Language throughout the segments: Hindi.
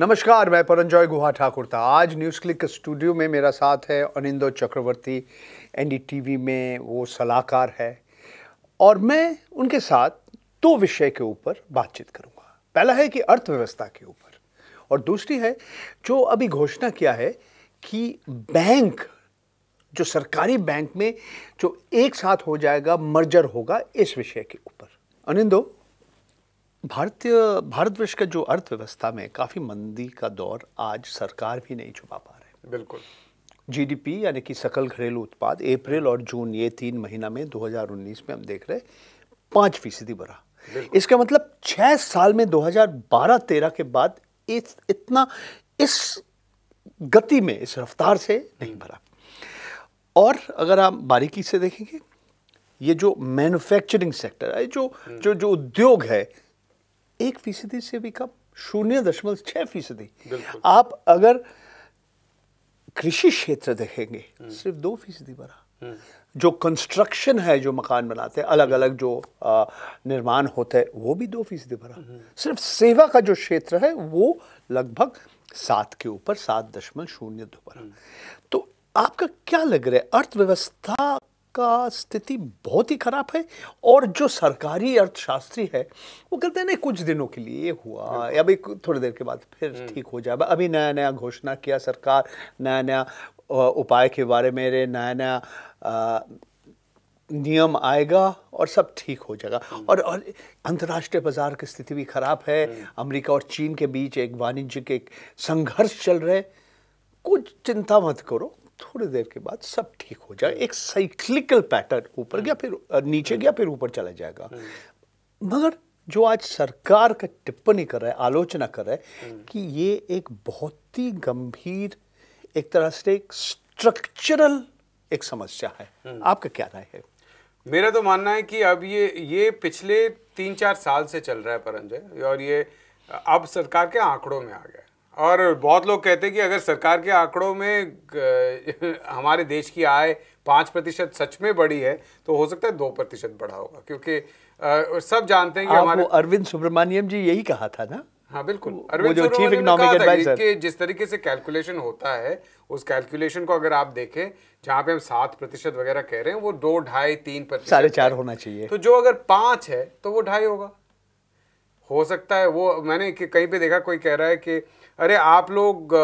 नमस्कार मैं परंजॉय गुहा ठाकुर था आज न्यूज़ क्लिक स्टूडियो में मेरा साथ है अनिंदो चक्रवर्ती एनडीटीवी में वो सलाहकार है और मैं उनके साथ दो विषय के ऊपर बातचीत करूंगा पहला है कि अर्थव्यवस्था के ऊपर और दूसरी है जो अभी घोषणा किया है कि बैंक जो सरकारी बैंक में जो एक साथ हो जाएगा मर्जर होगा इस विषय के ऊपर अनिंदो भारतीय भारतवर्ष का जो अर्थव्यवस्था में काफ़ी मंदी का दौर आज सरकार भी नहीं छुपा पा रहे बिल्कुल जीडीपी यानी कि सकल घरेलू उत्पाद अप्रैल और जून ये तीन महीना में 2019 में हम देख रहे पाँच फीसदी बढ़ा इसका मतलब छः साल में 2012-13 के बाद इस इतना इस गति में इस रफ्तार से नहीं भरा हम्म। और अगर आप बारीकी से देखेंगे ये जो मैन्युफैक्चरिंग सेक्टर है जो हम्म। जो जो उद्योग है एक फीसदी से भी कम शून्य दशमलव छः फीसदी आप अगर कृषि क्षेत्र देखेंगे हम्म। सिर्फ दो फीसदी बढ़ा हम्म। जो कंस्ट्रक्शन है जो मकान बनाते हैं अलग अलग जो निर्माण होते हैं वो भी दो फीसदी बढ़ा हम्म। सिर्फ सेवा का जो क्षेत्र है वो लगभग सात के ऊपर सात दशमलव शून्य दो बढ़ा तो आपका क्या लग रहा है अर्थव्यवस्था का स्थिति बहुत ही ख़राब है और जो सरकारी अर्थशास्त्री है वो कहते हैं ना कुछ दिनों के लिए हुआ अभी थोड़ी देर के बाद फिर हम्म। ठीक हो जाए अभी नया नया घोषणा किया सरकार नया नया उपाय के बारे में नया नया नियम आएगा और सब ठीक हो जाएगा हम्म। और और अंतर्राष्ट्रीय बाजार की स्थिति भी खराब है हम्म। अमेरिका और चीन के बीच एक वाणिज्य के संघर्ष चल रहे कुछ चिंता मत करो थोड़ी देर के बाद सब ठीक हो जाए एक साइक्लिकल पैटर्न ऊपर गया फिर नीचे गया फिर ऊपर चला जाएगा मगर जो आज सरकार का टिप्पणी कर रहा है आलोचना कर रहा है कि ये एक बहुत ही गंभीर एक तरह से एक स्ट्रक्चरल एक समस्या है आपका क्या राय है मेरा तो मानना है कि अब ये ये पिछले तीन चार साल से चल रहा है परंजय और ये अब सरकार के आंकड़ों में आ गया और बहुत लोग कहते हैं कि अगर सरकार के आंकड़ों में हमारे देश की आय पाँच प्रतिशत सच में बढ़ी है तो हो सकता है दो प्रतिशत बढ़ा होगा क्योंकि सब जानते हैं कि हमारे अरविंद सुब्रमण्यम जी यही कहा था ना हाँ बिल्कुल अरविंद जो कि जिस तरीके से कैलकुलेशन होता है उस कैलकुलेशन को अगर आप देखें जहाँ पे हम सात प्रतिशत वगैरह कह रहे हैं वो दो ढाई तीन प्रतिशत साढ़े चार होना चाहिए तो जो अगर पाँच है तो वो ढाई होगा हो सकता है वो मैंने कहीं पे देखा कोई कह रहा है कि अरे आप लोग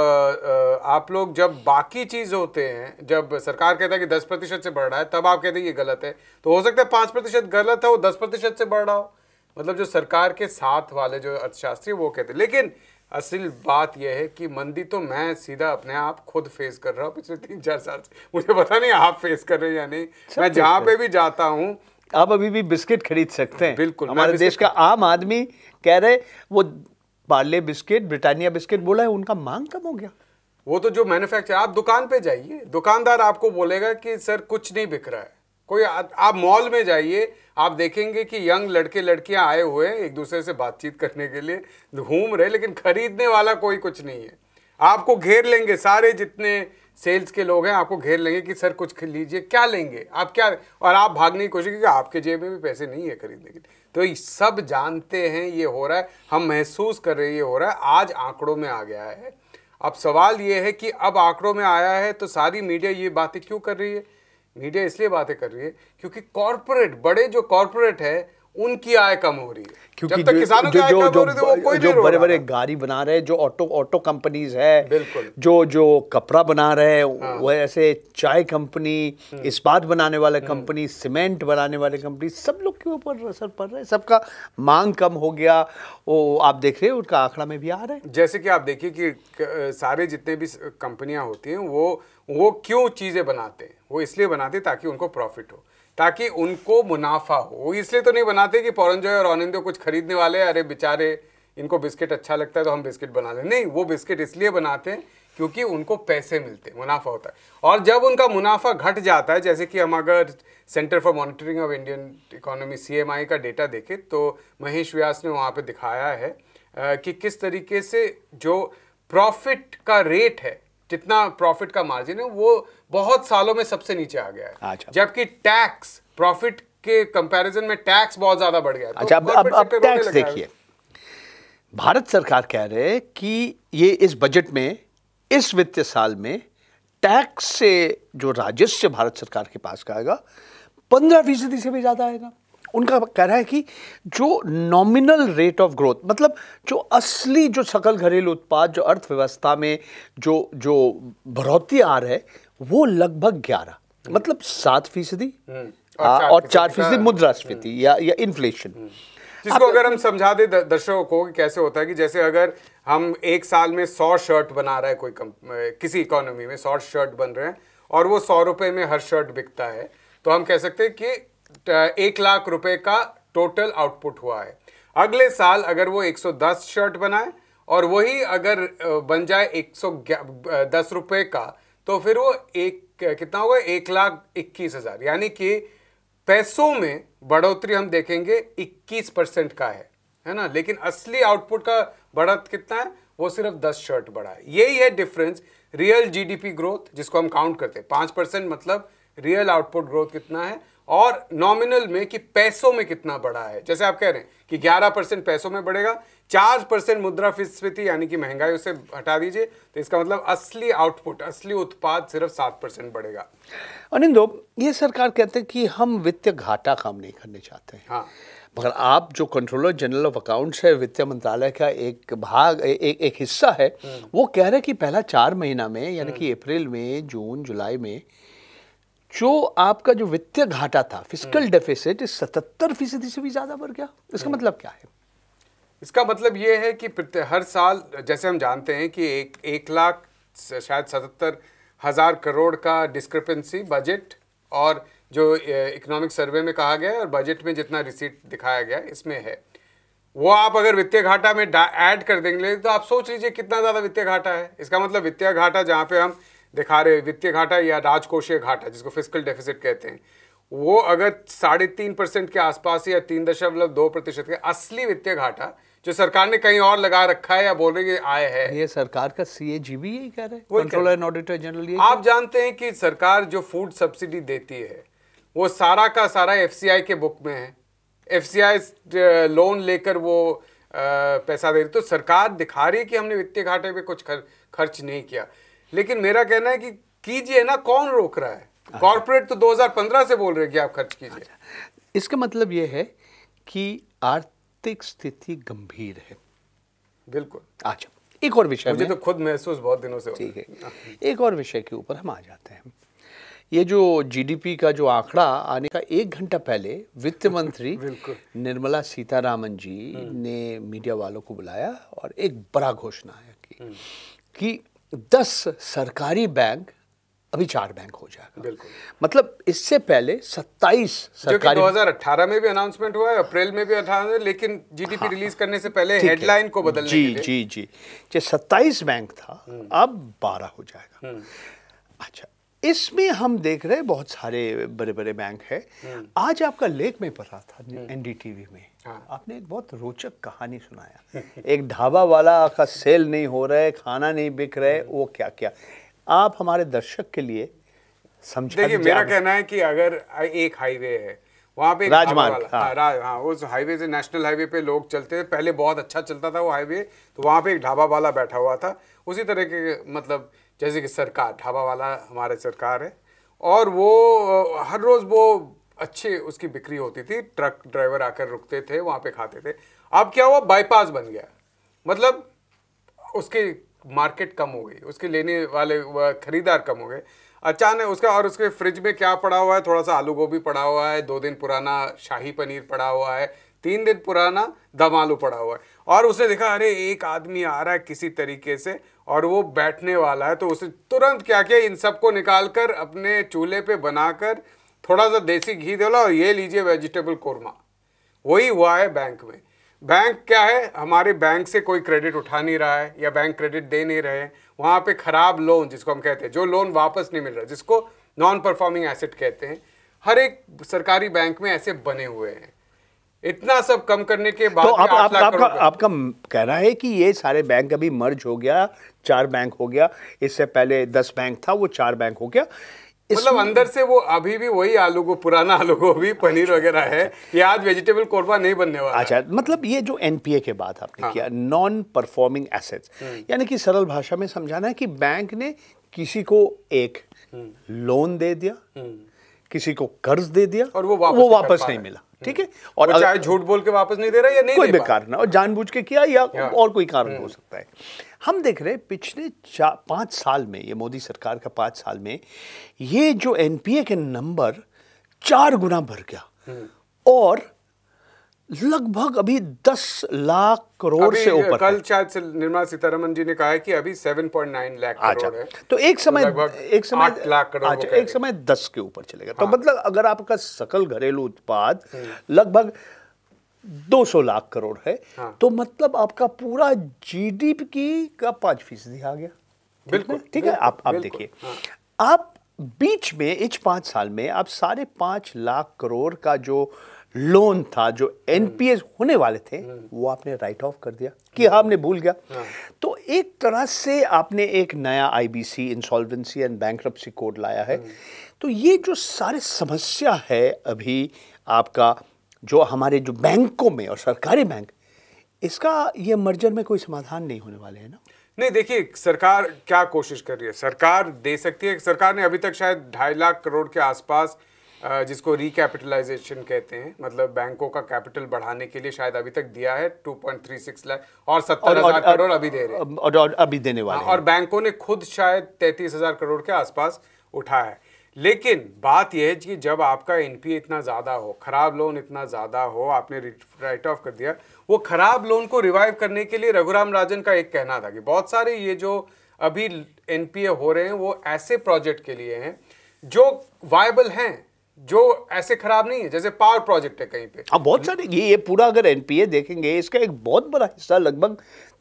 आप लोग जब बाकी चीज़ होते हैं जब सरकार कहता है कि दस प्रतिशत से बढ़ रहा है तब आप कहते हैं ये गलत है तो हो सकता है पाँच प्रतिशत गलत है वो दस प्रतिशत से बढ़ रहा हो मतलब जो सरकार के साथ वाले जो अर्थशास्त्री वो कहते हैं लेकिन असल बात यह है कि मंदी तो मैं सीधा अपने आप खुद फेस कर रहा हूँ पिछले तीन चार साल से मुझे पता नहीं आप फेस कर रहे हैं या नहीं मैं जहाँ पे भी जाता हूँ आप अभी भी बिस्किट खरीद सकते हैं बिल्कुल हमारे देश का आम आदमी कह रहे वो पार्ले बिस्किट ब्रिटानिया बिस्किट बोला है उनका मांग कम हो गया वो तो जो मैन्युफैक्चर आप दुकान पे जाइए दुकानदार आपको बोलेगा कि सर कुछ नहीं बिक रहा है कोई आ, आप मॉल में जाइए आप देखेंगे कि यंग लड़के लड़कियां आए हुए हैं एक दूसरे से बातचीत करने के लिए घूम रहे लेकिन खरीदने वाला कोई कुछ नहीं है आपको घेर लेंगे सारे जितने सेल्स के लोग हैं आपको घेर लेंगे कि सर कुछ लीजिए क्या लेंगे आप क्या और आप भागने की कोशिश क्योंकि आपके जेब में भी पैसे नहीं है खरीदने के लिए तो सब जानते हैं ये हो रहा है हम महसूस कर रहे हैं ये हो रहा है आज आंकड़ों में आ गया है अब सवाल ये है कि अब आंकड़ों में आया है तो सारी मीडिया ये बातें क्यों कर रही है मीडिया इसलिए बातें कर रही है क्योंकि कॉरपोरेट बड़े जो कॉरपोरेट है उनकी आय कम हो रही है क्योंकि जब तक किसानों की आय कम जो, हो रही वो कोई जो बड़े बड़े गाड़ी बना रहे जो ऑटो ऑटो कंपनीज है जो जो कपड़ा बना रहे हैं हाँ। वो ऐसे चाय कंपनी हम्म। इस्पात बनाने वाले हम्म। कंपनी सीमेंट बनाने वाले कंपनी सब लोग के ऊपर असर पड़ रहा है सबका मांग कम हो गया वो आप देख रहे हैं उनका आंकड़ा में भी आ रहा है जैसे कि आप देखिए कि सारे जितने भी कंपनियां होती हैं वो वो क्यों चीज़ें बनाते हैं वो इसलिए बनाते ताकि उनको प्रॉफिट हो ताकि उनको मुनाफा हो इसलिए तो नहीं बनाते कि जो और औनिंदो कुछ खरीदने वाले अरे बेचारे इनको बिस्किट अच्छा लगता है तो हम बिस्किट बना लें नहीं वो बिस्किट इसलिए बनाते हैं क्योंकि उनको पैसे मिलते हैं मुनाफा होता है और जब उनका मुनाफा घट जाता है जैसे कि हम अगर centre for monitoring of Indian economy C का डेटा देखें तो महेश व्यास ने वहाँ पर दिखाया है कि किस तरीके से जो प्रॉफिट का रेट है जितना प्रॉफिट का मार्जिन है वो बहुत सालों में सबसे नीचे आ गया है अच्छा। जबकि टैक्स प्रॉफिट के कंपैरिजन में टैक्स बहुत ज्यादा बढ़ गया है तो अच्छा तो अब अब टैक्स देखिए भारत सरकार कह रहे हैं कि ये इस बजट में इस वित्तीय साल में टैक्स से जो राजस्व भारत सरकार के पास का आएगा पंद्रह फीसदी से भी ज़्यादा आएगा उनका कह रहा है कि जो नॉमिनल रेट ऑफ ग्रोथ मतलब जो असली जो सकल घरेलू उत्पाद जो अर्थव्यवस्था में जो जो बढ़ोतरी आ रहा है वो लगभग ग्यारह मतलब सात फीसदी हम्म। और चार फीसदी हाँ। मुद्रास्फीति हम्म। या या इन्फ्लेशन हम्म। जिसको अगर हम समझा दे दर्शकों को कैसे होता है कि जैसे अगर हम एक साल में सौ शर्ट बना रहा है कोई कम, किसी इकोनॉमी में सौ शर्ट बन रहे हैं और वो सौ रुपये में हर शर्ट बिकता है तो हम कह सकते हैं कि एक लाख रुपए का टोटल आउटपुट हुआ है अगले साल अगर वो 110 शर्ट बनाए और वही अगर बन जाए एक सौ दस रुपये का तो फिर वो एक कितना होगा एक लाख इक्कीस हज़ार यानी कि पैसों में बढ़ोतरी हम देखेंगे 21 परसेंट का है है ना लेकिन असली आउटपुट का बढ़त कितना है वो सिर्फ 10 शर्ट बढ़ा है यही है डिफरेंस रियल जीडीपी ग्रोथ जिसको हम काउंट करते हैं पाँच परसेंट मतलब रियल आउटपुट ग्रोथ कितना है और नॉमिनल में कि पैसों में कितना बढ़ा है जैसे आप कह रहे हैं कि 11 परसेंट पैसों में बढ़ेगा 4 परसेंट मुद्रास्फीति यानी कि महंगाई उसे हटा दीजिए तो इसका मतलब असली आउटपुट असली उत्पाद सिर्फ 7 परसेंट बढ़ेगा अनिंदो ये सरकार कहते हैं कि हम वित्तीय घाटा काम नहीं करने चाहते हैं हाँ मगर आप जो कंट्रोलर जनरल ऑफ अकाउंट्स है वित्त मंत्रालय का एक भाग ए, ए, एक हिस्सा है हम्म। वो कह रहे हैं कि पहला चार महीना में यानी कि हम्म। अप्रैल में जून जुलाई में जो आपका जो वित्तीय घाटा था फिजिकल डेफिसिट हम्म। सतहत्तर फीसदी से भी ज़्यादा बढ़ गया इसका हम्म। मतलब क्या है इसका मतलब ये है कि हर साल जैसे हम जानते हैं कि एक एक लाख शायद सतहत्तर हज़ार करोड़ का डिस्क्रिपेंसी बजट और जो इकोनॉमिक सर्वे में कहा गया है और बजट में जितना रिसीट दिखाया गया इसमें है वो आप अगर वित्तीय घाटा में ऐड कर देंगे तो आप सोच लीजिए कितना ज़्यादा वित्तीय घाटा है इसका मतलब वित्तीय घाटा जहाँ पे हम दिखा रहे वित्तीय घाटा या राजकोषीय घाटा जिसको फिजिकल डेफिसिट कहते हैं वो अगर साढ़े तीन परसेंट के आसपास या तीन दशमलव दो प्रतिशत के असली वित्तीय घाटा जो सरकार ने कहीं और लगा रखा है या बोल रही आए है ये सरकार का सी ए जी भी यही कह रहे हैं कंट्रोलर एंड ऑडिटर जनरल आप जानते हैं कि सरकार जो फूड सब्सिडी देती है वो सारा का सारा एफ के बुक में है एफ लोन लेकर वो पैसा दे रही तो सरकार दिखा रही है कि हमने वित्तीय घाटे पे कुछ खर्च नहीं किया लेकिन मेरा कहना है कि कीजिए ना कौन रोक रहा है कॉरपोरेट अच्छा। तो 2015 से बोल रहे कि आप खर्च कीजिए अच्छा। इसका मतलब यह है कि आर्थिक स्थिति गंभीर है बिल्कुल अच्छा एक और विषय मुझे तो खुद महसूस बहुत दिनों से ठीक है एक और विषय के ऊपर हम आ जाते हैं ये जो जीडीपी का जो आंकड़ा आने का एक घंटा पहले वित्त मंत्री निर्मला सीतारामन जी हम्म। ने मीडिया वालों को बुलाया और एक बड़ा घोषणा की हम्म। कि दस सरकारी बैंक अभी चार बैंक हो जाएगा मतलब इससे पहले सत्ताईस सरकारी 2018 में भी अनाउंसमेंट हुआ है अप्रैल में भी अठारह लेकिन जीडीपी हाँ, रिलीज करने से पहले हेडलाइन को बदलने जी के लिए। जी जी जो सत्ताईस बैंक था हम्म। अब बारह हो जाएगा हम्म। अच्छा इसमें हम देख रहे बहुत सारे बड़े बड़े बैंक है हम्म। आज आपका लेख में पढ़ा था एनडीटीवी में हाँ। आपने एक बहुत रोचक कहानी सुनाया एक ढाबा वाला का सेल नहीं हो रहा है खाना नहीं बिक रहा है वो क्या क्या आप हमारे दर्शक के लिए समझा देखिए मेरा कहना है कि अगर एक हाईवे है वहाँ पे राजमार्ग हाँ, रा, हाँ उस हाँ, हाईवे से नेशनल हाईवे पे लोग चलते थे पहले बहुत अच्छा चलता था वो हाईवे तो वहाँ पे एक ढाबा वाला बैठा हुआ था उसी तरह के मतलब जैसे कि सरकार ढाबा वाला हमारे सरकार है और वो हर रोज़ वो अच्छे उसकी बिक्री होती थी ट्रक ड्राइवर आकर रुकते थे वहाँ पे खाते थे अब क्या हुआ बाईपास बन गया मतलब उसकी मार्केट कम हो गई उसके लेने वाले खरीदार कम हो गए अचानक उसका और उसके फ्रिज में क्या पड़ा हुआ है थोड़ा सा आलू गोभी पड़ा हुआ है दो दिन पुराना शाही पनीर पड़ा हुआ है तीन दिन पुराना दम आलू पड़ा हुआ है और उसने देखा अरे एक आदमी आ रहा है किसी तरीके से और वो बैठने वाला है तो उसने तुरंत क्या किया इन सबको निकाल कर अपने चूल्हे पे बनाकर थोड़ा सा देसी घी दे और ये लीजिए वेजिटेबल कोरमा वही हुआ है बैंक में बैंक क्या है हमारे बैंक से कोई क्रेडिट उठा नहीं रहा है या बैंक क्रेडिट दे नहीं रहे वहाँ पे ख़राब लोन जिसको हम कहते हैं जो लोन वापस नहीं मिल रहा जिसको नॉन परफॉर्मिंग एसेट कहते हैं हर एक सरकारी बैंक में ऐसे बने हुए हैं इतना सब कम करने के तो बाद तो आप, आप, आपका आपका कहना है कि ये सारे बैंक अभी मर्ज हो गया चार बैंक हो गया इससे पहले दस बैंक था वो चार बैंक हो गया मतलब अंदर से वो अभी भी वही आलू को पुराना आलू को भी पनीर अच्छा। वगैरह है ये आज वेजिटेबल कोरबा नहीं बनने वाला अच्छा मतलब ये जो एनपीए के बाद आपने हाँ। किया नॉन परफॉर्मिंग एसेट्स यानी कि सरल भाषा में समझाना है कि बैंक ने किसी को एक लोन हम्म। दे दिया हम्म। किसी को कर्ज दे दिया और वो वापस वो वापस नहीं मिला हम्म। ठीक है और चाहे झूठ बोल के वापस नहीं दे रहा या नहीं कोई बेकार ना और जानबूझ के किया या और कोई कारण हो सकता है हम देख रहे हैं पिछले पाँच साल में ये मोदी सरकार का पाँच साल में ये जो एन के नंबर चार गुना भर गया हम्म। और लगभग अभी दस लाख करोड़ से ऊपर कल शायद निर्मला सीतारमन जी ने कहा है कि अभी नाइन लाख करोड़ अच्छा, है तो एक समय तो एक समय लाख करोड़ अच्छा, एक समय दस के ऊपर चलेगा तो हाँ। तो मतलब अगर आपका सकल घरेलू उत्पाद हम्म। लगभग 200 लाख करोड़ है हाँ। तो मतलब आपका पूरा जीडीपी की का पांच फीसदी आ गया बिल्कुल ठीक है आप आप देखिए हाँ। आप बीच में इस पांच साल में आप साढ़े पांच लाख करोड़ का जो लोन था जो एनपीएस हम्म। होने वाले थे हम्म। वो आपने राइट ऑफ कर दिया कि हम्म। आपने भूल गया हाँ। तो एक तरह से आपने एक नया IBC insolvency and bank code लाया है तो ये जो सारे समस्या है अभी आपका जो हमारे जो बैंकों में और सरकारी बैंक इसका ये मर्जर में कोई समाधान नहीं होने वाले है ना नहीं देखिए सरकार क्या कोशिश कर रही है सरकार दे सकती है सरकार ने अभी तक शायद ढाई लाख करोड़ के आसपास जिसको रिकैपिटलाइजेशन कहते हैं मतलब बैंकों का कैपिटल बढ़ाने के लिए शायद अभी तक दिया है 2.36 लाख और सत्तर हजार करोड़ अभी दे रहे हैं और, और अभी देने वाले और बैंकों ने खुद शायद तैतीस हजार करोड़ के आसपास उठाया है लेकिन बात यह है कि जब आपका एनपीए इतना ज़्यादा हो ख़राब लोन इतना ज़्यादा हो आपने राइट ऑफ कर दिया वो ख़राब लोन को रिवाइव करने के लिए रघुराम राजन का एक कहना था कि बहुत सारे ये जो अभी एनपीए हो रहे हैं वो ऐसे प्रोजेक्ट के लिए हैं जो वायबल हैं जो ऐसे खराब नहीं है जैसे पावर प्रोजेक्ट है कहीं पे अब बहुत सारे ये, ये पूरा अगर एनपीए देखेंगे इसका एक बहुत बड़ा हिस्सा लगभग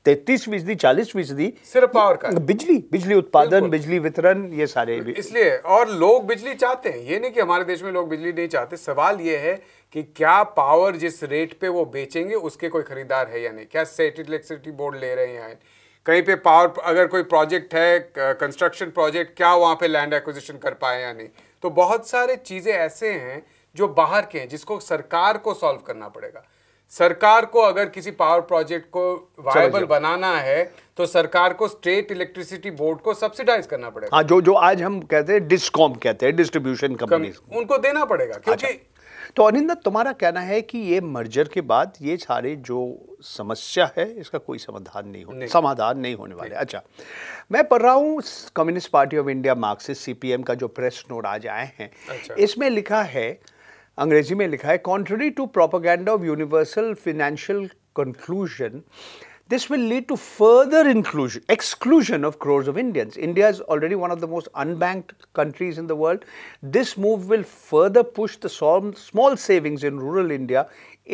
तैतीस फीसदी चालीस फीसदी सिर्फ पावर का बिजली बिजली उत्पादन बिजली वितरण ये सारे भी इसलिए और लोग बिजली चाहते हैं ये नहीं कि हमारे देश में लोग बिजली नहीं चाहते सवाल ये है कि क्या पावर जिस रेट पे वो बेचेंगे उसके कोई खरीदार है या नहीं क्या सेट इलेक्ट्रिसिटी बोर्ड ले रहे हैं कहीं पे पावर अगर कोई प्रोजेक्ट है कंस्ट्रक्शन प्रोजेक्ट क्या वहाँ पे लैंड एक्विजिशन कर पाए या नहीं तो बहुत सारे चीज़ें ऐसे हैं जो बाहर के हैं जिसको सरकार को सॉल्व करना पड़ेगा सरकार को अगर किसी पावर प्रोजेक्ट को वायबल बनाना है तो सरकार को स्टेट इलेक्ट्रिसिटी बोर्ड को सब्सिडाइज करना पड़ेगा हाँ जो जो आज हम कहते हैं डिस्कॉम कहते हैं डिस्ट्रीब्यूशन कंपनी उनको देना पड़ेगा अच्छा। क्योंकि अच्छा। तो अनिंदा तुम्हारा कहना है कि ये मर्जर के बाद ये सारे जो समस्या है इसका कोई समाधान नहीं हो समाधान नहीं होने वाले अच्छा मैं पढ़ रहा हूँ Communist Party of India Marxist CPM का जो प्रेस नोट आज आए हैं अच्छा। इसमें लिखा है अंग्रेजी में लिखा है contrary to propaganda of universal financial conclusion this will lead to further inclusion, exclusion of crores of Indians. India is already one of the most unbanked countries in the world. This move will further push the small savings in rural India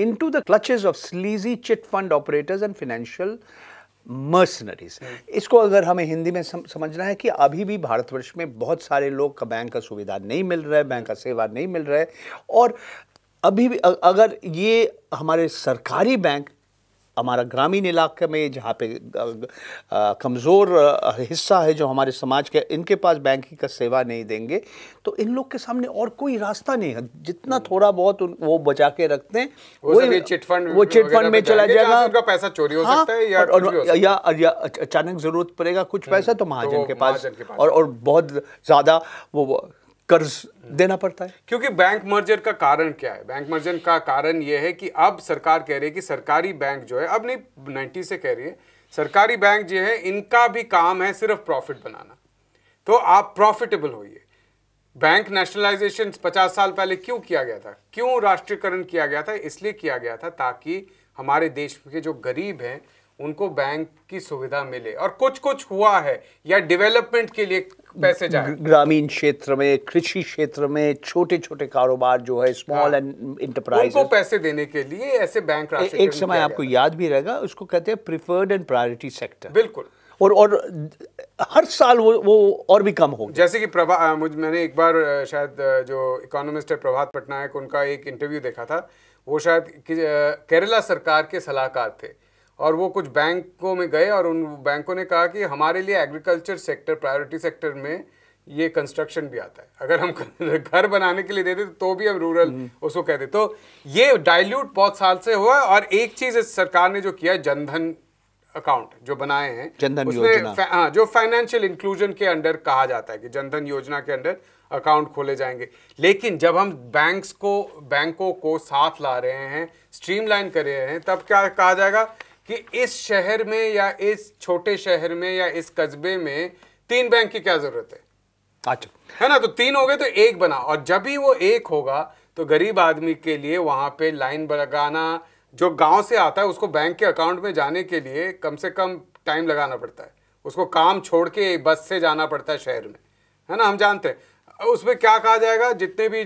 into the clutches of sleazy chit fund operators and financial mercenaries इसको अगर हमें हिंदी में सम, समझना है कि अभी भी भारतवर्ष में बहुत सारे लोग का बैंक का सुविधा नहीं मिल रहा है बैंक का सेवा नहीं मिल रहा है और अभी भी अगर ये हमारे सरकारी बैंक हमारा ग्रामीण इलाके में जहाँ पे कमज़ोर हिस्सा है जो हमारे समाज के इनके पास बैंकिंग का सेवा नहीं देंगे तो इन लोग के सामने और कोई रास्ता नहीं है जितना हम्म। थोड़ा बहुत वो बचा के रखते हैं वो चिटफंड वो चिटफंड में चला जाएगा उनका पैसा चोरी हो हाँ, सकता है या और, या, या अचानक ज़रूरत पड़ेगा कुछ हम्म, पैसा तो, तो महाजन के पास और बहुत ज़्यादा वो कर्ज देना पड़ता है क्योंकि बैंक मर्जर का कारण क्या है बैंक मर्जर का कारण यह है कि अब सरकार कह रही है कि सरकारी बैंक जो है अब नहीं नाइन्टी से कह रही है सरकारी बैंक जो है इनका भी काम है सिर्फ प्रॉफिट बनाना तो आप प्रॉफिटेबल होइए बैंक नेशनलाइजेशन 50 साल पहले क्यों किया गया था क्यों राष्ट्रीयकरण किया गया था इसलिए किया गया था ताकि हमारे देश के जो गरीब हैं उनको बैंक की सुविधा मिले और कुछ कुछ हुआ है या डेवलपमेंट के लिए पैसे जाए ग्रामीण क्षेत्र में कृषि क्षेत्र में छोटे छोटे कारोबार जो है स्मॉल एंड इंटरप्राइज को पैसे देने के लिए ऐसे बैंक ए, एक समय आपको याद भी रहेगा उसको कहते हैं प्रिफर्ड एंड प्रायोरिटी सेक्टर बिल्कुल और और हर साल वो वो और भी कम हो जैसे कि प्रभा मुझ मैंने एक बार शायद जो इकोनॉमिस्ट है प्रभात पटनायक उनका एक इंटरव्यू देखा था वो शायद केरला सरकार के सलाहकार थे और वो कुछ बैंकों में गए और उन बैंकों ने कहा कि हमारे लिए एग्रीकल्चर सेक्टर प्रायोरिटी सेक्टर में ये कंस्ट्रक्शन भी आता है अगर हम घर बनाने के लिए देते तो भी हम रूरल हम्म। उसको कहते तो ये डाइल्यूट बहुत साल से हुआ और एक चीज सरकार ने जो किया जनधन अकाउंट जो बनाए हैं जनधन उसमें हाँ जो फाइनेंशियल इंक्लूजन के अंडर कहा जाता है कि जनधन योजना के अंडर अकाउंट खोले जाएंगे लेकिन जब हम बैंक्स को बैंकों को साथ ला रहे हैं स्ट्रीमलाइन कर रहे हैं तब क्या कहा जाएगा कि इस शहर में या इस छोटे शहर में या इस कस्बे में तीन बैंक की क्या जरूरत है अच्छा है ना तो तीन हो गए तो एक बना और जब भी वो एक होगा तो गरीब आदमी के लिए वहां पे लाइन लगाना जो गांव से आता है उसको बैंक के अकाउंट में जाने के लिए कम से कम टाइम लगाना पड़ता है उसको काम छोड़ के बस से जाना पड़ता है शहर में है ना हम जानते हैं उसमें क्या कहा जाएगा जितने भी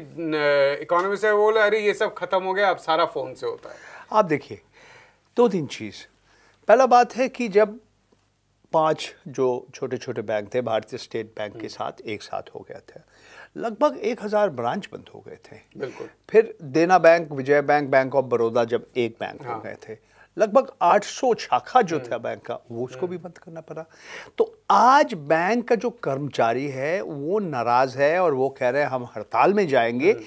इकोनॉमी से बोले अरे ये सब खत्म हो गया अब सारा फ़ोन से होता है आप देखिए दो तीन चीज़ पहला बात है कि जब पांच जो छोटे छोटे बैंक थे भारतीय स्टेट बैंक के हम्म। साथ एक साथ हो गया था लगभग एक हज़ार ब्रांच बंद हो गए थे बिल्कुल फिर Dena Bank Vijaya Bank Bank of Baroda जब एक बैंक हाँ। हो गए थे लगभग 800 शाखा जो हम्म। था बैंक का वो उसको हम्म। भी बंद करना पड़ा तो आज बैंक का जो कर्मचारी है वो नाराज़ है और वो कह रहे हैं हम हड़ताल में जाएंगे हम्म।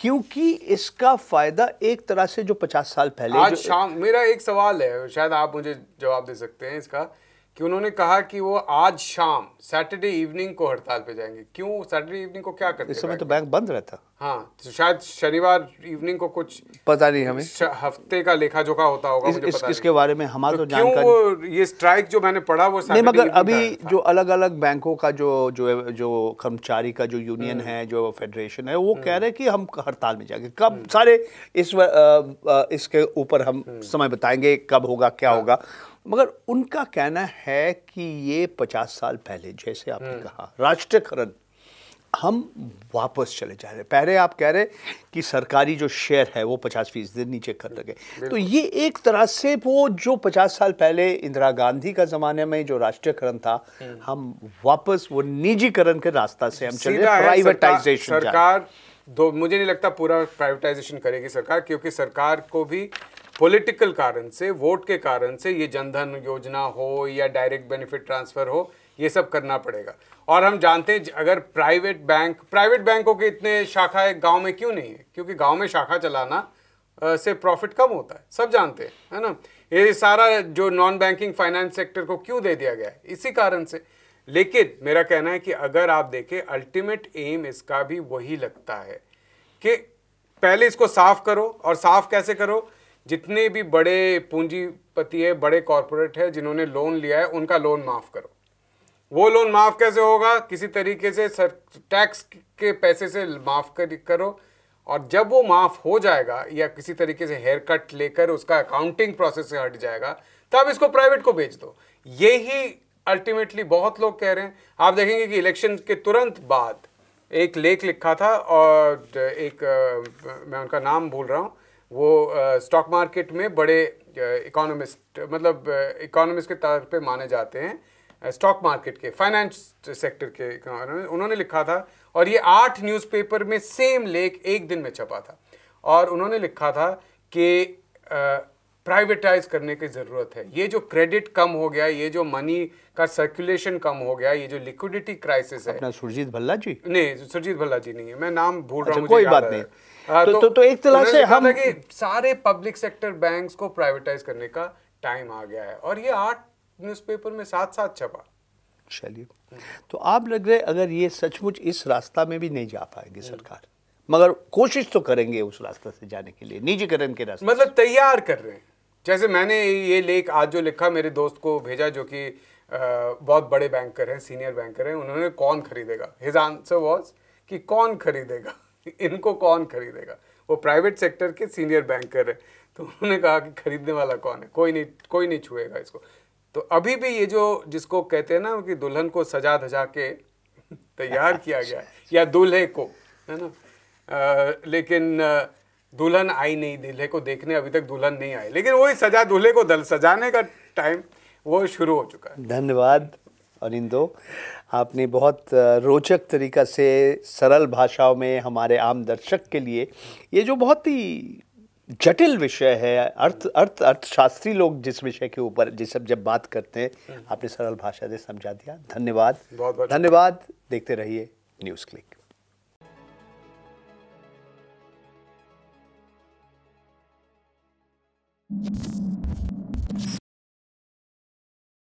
क्योंकि इसका फायदा एक तरह से जो 50 साल पहले आज शाम मेरा एक सवाल है शायद आप मुझे जवाब दे सकते हैं इसका कि उन्होंने कहा कि वो आज शाम सैटरडे इवनिंग को हड़ताल पे जाएंगे क्यों सैटरडे इवनिंग को क्या करते इस समय तो बैंक बंद रहता हाँ तो शायद शनिवार इवनिंग को कुछ पता नहीं हमें हफ्ते का लेखा जोखा होता होगा इस, मुझे इस, पता इसके बारे में हमारा तो, तो क्यों वो ये स्ट्राइक जो मैंने पढ़ा वो नहीं मगर अभी जो अलग अलग बैंकों का जो जो जो कर्मचारी का जो यूनियन हम्म। है जो फेडरेशन है वो कह हम्म। रहे हैं कि हम हड़ताल में जाएंगे कब हम्म। सारे इस इसके ऊपर हम समय बताएंगे कब होगा क्या हाँ। होगा मगर उनका कहना है कि ये पचास साल पहले जैसे आपने हम्म। कहा राष्ट्रीयकरण हम वापस चले जा रहे पहले आप कह रहे कि सरकारी जो शेयर है वो पचास फीसदी नीचे कर लगे तो ये एक तरह से वो जो पचास साल पहले इंदिरा गांधी का ज़माने में जो राष्ट्रीयकरण था हम्म। हम वापस वो निजीकरण के रास्ता से हम चले प्राइवेटाइजेशन सरकार दो मुझे नहीं लगता पूरा प्राइवेटाइजेशन करेगी सरकार क्योंकि सरकार को भी पॉलिटिकल कारण से वोट के कारण से ये जनधन योजना हो या डायरेक्ट बेनिफिट ट्रांसफ़र हो ये सब करना पड़ेगा और हम जानते हैं अगर प्राइवेट बैंक प्राइवेट बैंकों के इतने शाखाएं गांव में क्यों नहीं है क्योंकि गांव में शाखा चलाना से प्रॉफिट कम होता है सब जानते हैं है ना ये सारा जो नॉन बैंकिंग फाइनेंस सेक्टर को क्यों दे दिया गया है इसी कारण से लेकिन मेरा कहना है कि अगर आप देखें अल्टीमेट एम इसका भी वही लगता है कि पहले इसको साफ करो और साफ कैसे करो जितने भी बड़े पूंजीपति है बड़े कॉरपोरेट है जिन्होंने लोन लिया है उनका लोन माफ़ करो वो लोन माफ़ कैसे होगा किसी तरीके से सर टैक्स के पैसे से माफ़ कर करो और जब वो माफ़ हो जाएगा या किसी तरीके से हेयर कट लेकर उसका अकाउंटिंग प्रोसेस से हट जाएगा तब इसको प्राइवेट को बेच दो यही अल्टीमेटली बहुत लोग कह रहे हैं आप देखेंगे कि इलेक्शन के तुरंत बाद एक लेख लिखा था और एक मैं उनका नाम भूल रहा हूँ वो स्टॉक मार्केट में बड़े इकोनॉमिस्ट मतलब इकोनॉमिस्ट के तौर पे माने जाते हैं स्टॉक मार्केट के फाइनेंस सेक्टर के उन्होंने लिखा था और ये आठ न्यूज़पेपर में सेम लेख एक दिन में छपा था और उन्होंने लिखा था कि प्राइवेटाइज करने की ज़रूरत है ये जो क्रेडिट कम हो गया ये जो मनी का सर्कुलेशन कम हो गया ये जो लिक्विडिटी क्राइसिस है सुरजीत भल्ला जी नहीं सुरजीत भल्ला जी नहीं है मैं नाम भूल अच्छा, रहा हूँ अच्छा, कोई बात नहीं हाँ, तो-, तो, तो, तो एक तरह से हम कि सारे पब्लिक सेक्टर बैंक्स को प्राइवेटाइज करने का टाइम आ गया है और ये आठ न्यूज़पेपर में साथ साथ छपा चलिए तो आप लग रहे अगर ये सचमुच इस रास्ता में भी नहीं जा पाएगी सरकार मगर कोशिश तो करेंगे उस रास्ते से जाने के लिए निजीकरण के रास्ते मतलब तैयार कर रहे हैं जैसे मैंने ये लेख आज जो लिखा मेरे दोस्त को भेजा जो कि बहुत बड़े बैंकर हैं सीनियर बैंकर हैं उन्होंने कौन खरीदेगा हिज आंसर वॉज कि कौन खरीदेगा इनको कौन खरीदेगा वो प्राइवेट सेक्टर के सीनियर बैंकर है तो उन्होंने कहा कि खरीदने वाला कौन है कोई नहीं कोई नहीं छुएगा इसको तो अभी भी ये जो जिसको कहते हैं ना कि दुल्हन को सजा धजा के तैयार किया गया है या दूल्हे को है ना आ, लेकिन दुल्हन आई नहीं दूल्हे को देखने अभी तक दुल्हन नहीं आई लेकिन वही सजा दूल्हे को दल सजाने का टाइम वो शुरू हो चुका है धन्यवाद अनिंदो आपने बहुत रोचक तरीक़ा से सरल भाषाओं में हमारे आम दर्शक के लिए ये जो बहुत ही जटिल विषय है अर्थ अर्थ अर्थशास्त्री लोग जिस विषय के ऊपर जिस सब जब बात करते हैं हम्म। आपने सरल भाषा से समझा दिया धन्यवाद बहुत बहुत धन्यवाद देखते रहिए न्यूज़ क्लिक